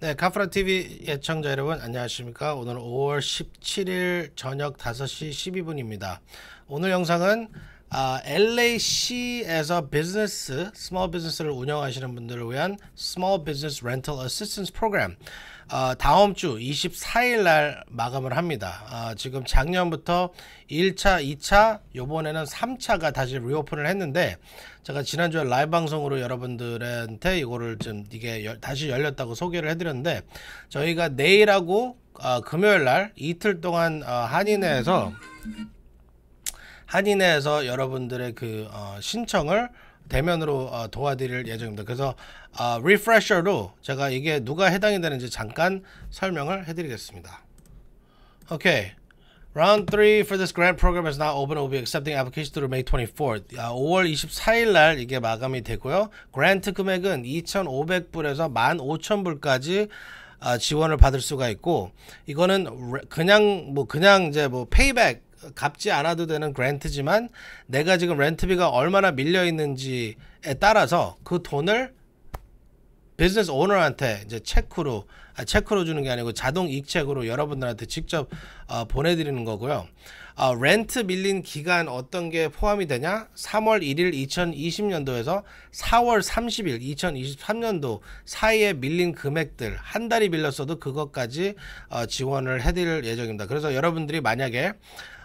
네, 카프라 TV 예청자 여러분 안녕하십니까? 오늘 5월 17일 저녁 5시 12분입니다. 오늘 영상은 아, LAC에서 비즈니스, 스몰 비즈니스를 운영하시는 분들을 위한 스몰 비즈니스 렌털 어시스턴스 프로그램 다음 주 24일 날 마감을 합니다. 어, 지금 작년부터 1차, 2차, 요번에는 3차가 다시 리오픈을 했는데 제가 지난주에 라이브 방송으로 여러분들한테 이거를 좀 이게 여, 다시 열렸다고 소개를 해드렸는데 저희가 내일하고 어, 금요일 날 이틀 동안 아, 한인회에서 한인회에서 여러분들의 그 어, 신청을 대면으로 어, 도와드릴 예정입니다. 그래서 어, 아, 리프레셔로 제가 이게 누가 해당이 되는지 잠깐 설명을 해드리겠습니다. 오케이. Round 3 for this grant program is now open. We'll be accepting applications through May 24th. 5월 24일 날 이게 마감이 되고요. 그랜트 금액은 2,500불에서 15,000불까지 아, 지원을 받을 수가 있고 이거는 그냥 뭐 그냥 이제 뭐 페이백 갚지 않아도 되는 그랜트지만 내가 지금 렌트비가 얼마나 밀려 있는지에 따라서 그 돈을 비즈니스 오너한테 이제 체크로 아, 체크로 주는 게 아니고 자동 이체으로 여러분들한테 직접 어, 보내드리는 거고요. 어, 아, 렌트 밀린 기간 어떤 게 포함이 되냐? 3월 1일 2020년도에서 4월 30일 2023년도 사이에 밀린 금액들 한 달이 밀렸어도 그것까지 어, 지원을 해드릴 예정입니다. 그래서 여러분들이 만약에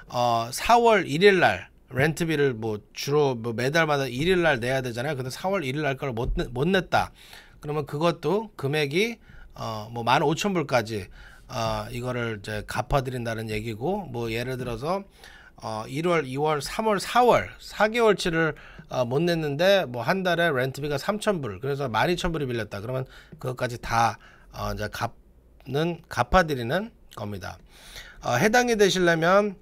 어, 4월 1일 날 렌트비를 뭐 주로 뭐 매달마다 1일 날 내야 되잖아요. 근데 4월 1일 날걸못 못 냈다. 그러면 그것도 금액이 어 뭐 15,000불까지 어 이거를 이제 갚아 드린다는 얘기고 뭐 예를 들어서 어 1월, 2월, 3월, 4월 4개월치를 어, 못 냈는데 뭐 한 달에 렌트비가 3,000불. 그래서 12,000불이 빌렸다. 그러면 그것까지 다 어, 이제 갚는 갚아 드리는 겁니다. 어, 해당이 되시려면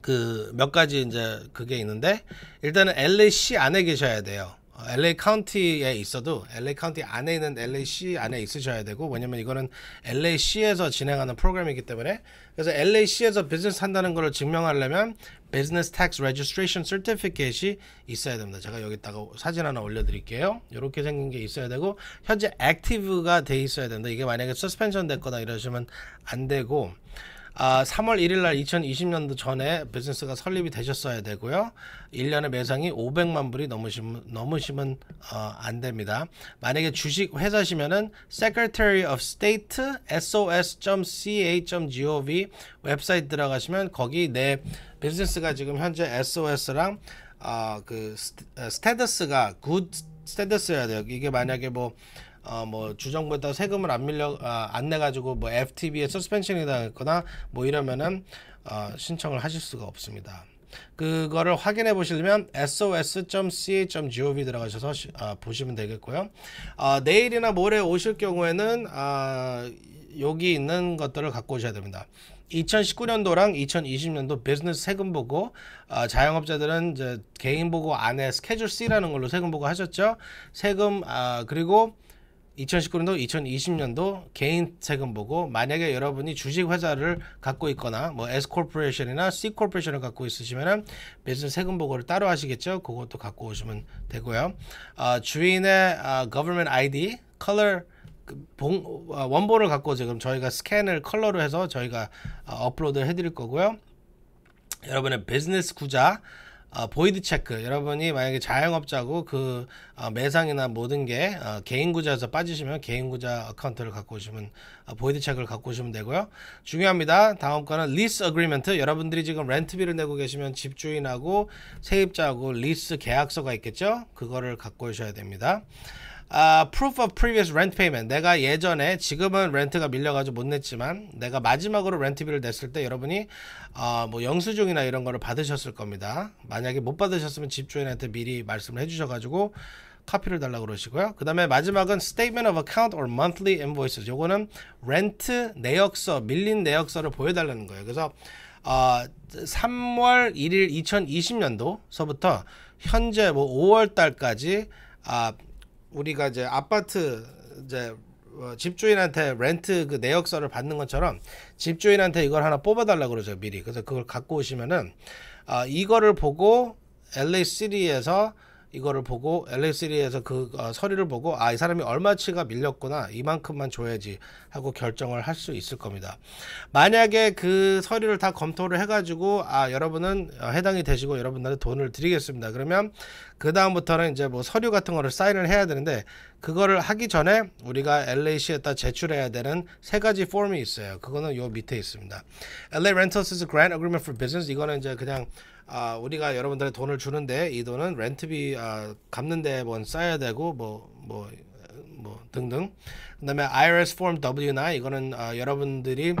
그몇 가지 이제 그게 있는데 일단은 LAC 안에 계셔야 돼요. LA 어, 카운티에 있어도 LA 카운티 안에 있는 LAC 안에 있으셔야 되고 왜냐면 이거는 LAC에서 진행하는 프로그램이기 때문에 그래서 LAC에서 비즈니스 한다는 것을 증명하려면 비즈니스 텍스 레지스트레이션 서티피켓이 있어야 됩니다. 제가 여기다가 사진 하나 올려드릴게요. 이렇게 생긴 게 있어야 되고 현재 액티브가 돼 있어야 된다. 이게 만약에 서스펜션 됐거나 이러시면 안 되고 아, 3월 1일 날 2020년도 전에 비즈니스가 설립이 되셨어야 되고요. 1년에 매상이 500만 불이 넘으시면, 넘으시면 어, 안 됩니다. 만약에 주식 회사시면은 Secretary of State sos.ca.gov 웹사이트 들어가시면 거기 내 비즈니스가 지금 현재 SOS랑 어, 그 스테더스가 굿 스테더스여야 돼요. 이게 만약에 뭐 어뭐 주정부에 따라 세금을 안 밀려 아, 어, 안내 가지고 뭐 FTB에 서스펜션이 당했거나 뭐 이러면은 어, 신청을 하실 수가 없습니다. 그거를 확인해 보시려면 sos.ca.gov 들어가셔서 시, 아, 보시면 되겠고요. 아, 내일이나 모레 오실 경우에는 아, 여기 있는 것들을 갖고 오셔야 됩니다. 2019년도랑 2020년도 비즈니스 세금 보고 어, 자영업자들은 이제 개인 보고 안에 스케줄 C라는 걸로 세금 보고 하셨죠. 세금 아, 그리고 2019년도, 2020년도 개인 세금 보고 만약에 여러분이 주식 회사를 갖고 있거나 뭐 S 코퍼레이션이나 C 코퍼레이션을 갖고 있으시면은 매수 세금 보고를 따로 하시겠죠. 그것도 갖고 오시면 되고요. 어, 주인의 어, government ID, color 그 봉, 아, 원본을 갖고 지금 저희가 스캔을 컬러로 해서 저희가 어, 업로드 해드릴 거고요. 여러분의 비즈니스 구좌 어, 보이드 체크 여러분이 만약에 자영업자고 그 어, 매상이나 모든 게 어, 아, 개인 구좌에서 빠지시면 개인 구좌 어카운트를 갖고 오시면 보이드 체크를 갖고 오시면 되고요 중요합니다 다음 거는 리스 어그리먼트 여러분들이 지금 렌트비를 내고 계시면 집주인하고 세입자하고 리스 계약서가 있겠죠 그거를 갖고 오셔야 됩니다 아, proof of previous rent payment. 내가 예전에 지금은 렌트가 밀려가지고 못 냈지만 내가 마지막으로 렌트비를 냈을 때 여러분이 어, 뭐 영수증이나 이런 거를 받으셨을 겁니다. 만약에 못 받으셨으면 집주인한테 미리 말씀을 해주셔가지고 카피를 달라고 그러시고요. 그 다음에 마지막은 statement of account or monthly invoices. 요거는 렌트 내역서, 밀린 내역서를 보여달라는 거예요. 그래서 어, 3월 1일 2020년도서부터 현재 뭐 5월 달까지 아, 우리가 이제 아파트 이제 어, 집주인한테 렌트 그 내역서를 받는 것처럼 집주인한테 이걸 하나 뽑아달라 그러죠 미리 그래서 그걸 갖고 오시면은 아, 이거를 보고 LA 시리에서 이거를 보고 LA3에서 그 어, 서류를 보고 아 이 사람이 얼마치가 밀렸구나 이만큼만 줘야지 하고 결정을 할 수 있을 겁니다. 만약에 그 서류를 다 검토를 해가지고 아 여러분은 어, 해당이 되시고 여러분한테 돈을 드리겠습니다. 그러면 그 다음부터는 이제 뭐 서류 같은 거를 사인을 해야 되는데 그거를 하기 전에 우리가 LAC에다 제출해야 되는 세 가지 폼이 있어요. 그거는 요 밑에 있습니다. LA Rentals is a grant agreement for business 이거는 이제 그냥 아, 우리가 여러분들의 돈을 주는데 이 돈은 렌트비 아, 갚는 데뭔 뭐 써야 되고 뭐뭐 뭐, 뭐 등등. 그다음에 IRS form W9 이거는 아, 여러분들이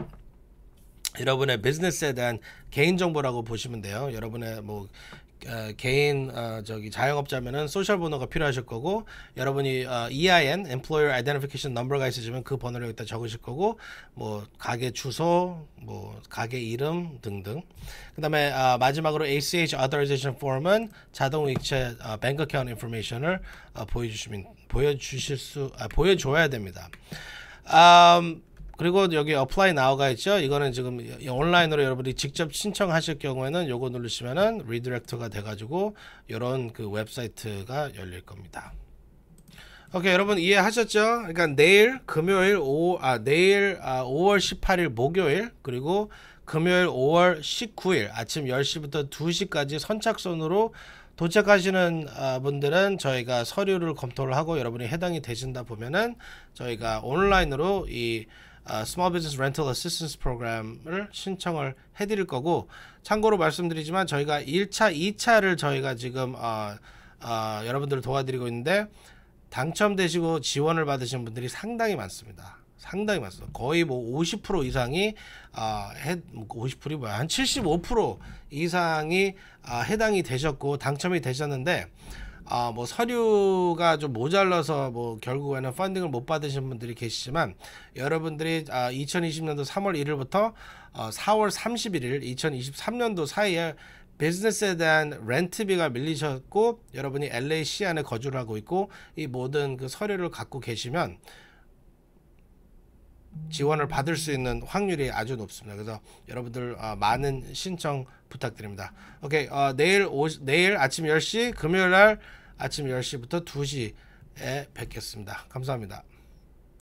여러분의 비즈니스에 대한 개인 정보라고 보시면 돼요. 여러분의 뭐 어, 개인 어, 저기 자영업자면은 소셜 번호가 필요하실 거고 여러분이 어, EIN (Employer Identification Number)가 있으시면 그 번호를 여기 적으실 거고 뭐 가게 주소, 뭐 가게 이름 등등. 그다음에 어, 마지막으로 ACH Authorization Form은 자동 이체 어, Bank Account Information을 어, 보여주시면 보여주실 수 아, 보여줘야 됩니다. Um, 그리고 여기 apply now가 있죠. 이거는 지금 온라인으로 여러분이 직접 신청하실 경우에는 요거 누르시면은 리디렉터가 돼가지고 이런 그 웹사이트가 열릴 겁니다. 오케이 여러분 이해하셨죠? 그러니까 내일 금요일 5아 내일 아, 5월 18일 목요일 그리고 금요일 5월 19일 아침 10시부터 2시까지 선착순으로 도착하시는 아, 분들은 저희가 서류를 검토를 하고 여러분이 해당이 되신다 보면은 저희가 온라인으로 이 아, 스몰 비즈니스 렌털 어시스턴스 프로그램을 신청을 해드릴 거고 참고로 말씀드리지만 저희가 1차, 2차를 저희가 지금 어, 어, 여러분들을 도와드리고 있는데 당첨되시고 지원을 받으신 분들이 상당히 많습니다. 상당히 많습니다. 거의 뭐50% 이상이 어, 50%이 뭐야? 한75% 이상이 아, 해당이 되셨고 당첨이 되셨는데 아, 뭐 서류가 좀 모자라서 뭐 결국에는 펀딩을 못 받으신 분들이 계시지만 여러분들이 아, 2020년도 3월 1일부터 어, 4월 31일 2023년도 사이에 비즈니스에 대한 렌트비가 밀리셨고 여러분이 LAC 안에 거주를 하고 있고 이 모든 그 서류를 갖고 계시면 지원을 받을 수 있는 확률이 아주 높습니다. 그래서 여러분들 어, 많은 신청 부탁드립니다. 오케이 어, 내일 오, 내일 아침 10시 금요일 날 아침 10시부터 2시에 뵙겠습니다. 감사합니다.